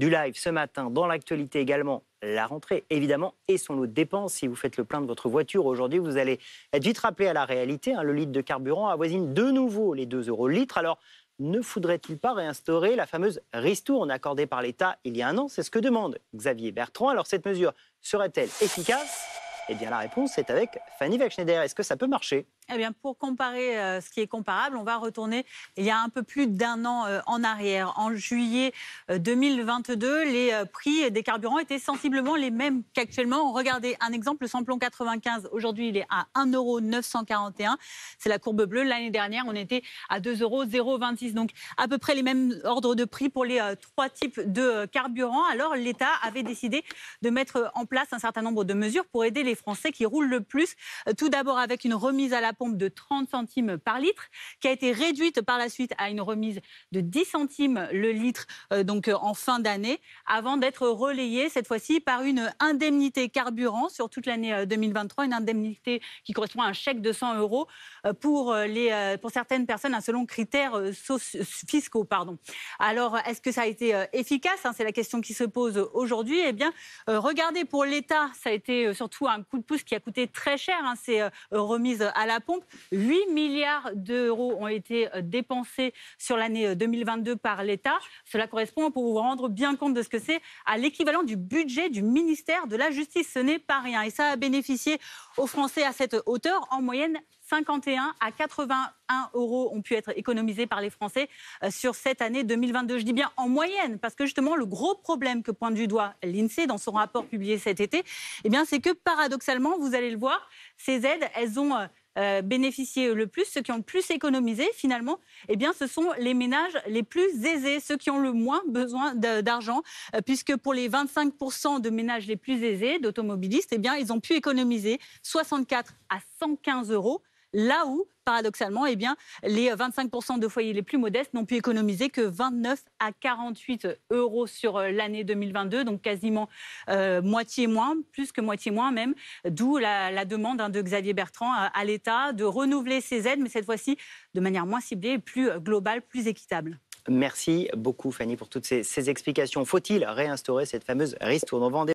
du live ce matin, dans l'actualité également, la rentrée, évidemment, et son lot de dépenses. Si vous faites le plein de votre voiture aujourd'hui, vous allez être vite rappelé à la réalité. Hein. le litre de carburant avoisine de nouveau les 2 euros le litre. Alors, ne faudrait-il pas réinstaurer la fameuse ristourne accordée par l'État il y a un an C'est ce que demande Xavier Bertrand. Alors, cette mesure serait-elle efficace eh bien, la réponse est avec Fanny Wegschneider. Est-ce que ça peut marcher eh bien, pour comparer euh, ce qui est comparable, on va retourner il y a un peu plus d'un an euh, en arrière. En juillet 2022, euh, les prix des carburants étaient sensiblement les mêmes qu'actuellement. Regardez un exemple, le samplon 95. Aujourd'hui, il est à 1,941 C'est la courbe bleue. L'année dernière, on était à 2,026 Donc, à peu près les mêmes ordres de prix pour les trois types de carburants. Alors, l'État avait décidé de mettre en place un certain nombre de mesures pour aider les les Français qui roulent le plus. Euh, tout d'abord avec une remise à la pompe de 30 centimes par litre, qui a été réduite par la suite à une remise de 10 centimes le litre euh, donc euh, en fin d'année, avant d'être relayée cette fois-ci par une indemnité carburant sur toute l'année 2023, une indemnité qui correspond à un chèque de 100 euros pour, les, pour certaines personnes hein, selon critères fiscaux. Pardon. Alors, est-ce que ça a été efficace hein, C'est la question qui se pose aujourd'hui. Eh bien, regardez, pour l'État, ça a été surtout un un coup de pouce qui a coûté très cher, hein, ces euh, remises à la pompe. 8 milliards d'euros ont été euh, dépensés sur l'année 2022 euh, par l'État. Cela correspond, pour vous rendre bien compte de ce que c'est, à l'équivalent du budget du ministère de la Justice. Ce n'est pas rien. Et ça a bénéficié aux Français à cette hauteur en moyenne 51 à 81 euros ont pu être économisés par les Français euh, sur cette année 2022. Je dis bien en moyenne, parce que justement, le gros problème que pointe du doigt l'INSEE dans son rapport publié cet été, eh c'est que paradoxalement, vous allez le voir, ces aides, elles ont euh, euh, bénéficié le plus, ceux qui ont le plus économisé finalement, eh bien, ce sont les ménages les plus aisés, ceux qui ont le moins besoin d'argent, puisque pour les 25% de ménages les plus aisés, d'automobilistes, eh ils ont pu économiser 64 à 115 euros là où, paradoxalement, eh bien, les 25% euh, de foyers les plus modestes n'ont pu économiser que 29 à 48 euros sur euh, l'année 2022, donc quasiment euh, moitié moins, plus que moitié moins même, d'où la, demande hein, de Xavier Bertrand à, l'État de renouveler ses aides, mais cette fois-ci de manière moins ciblée, plus globale, plus équitable. Merci beaucoup Fanny pour toutes ces, explications. Faut-il réinstaurer cette fameuse ristourne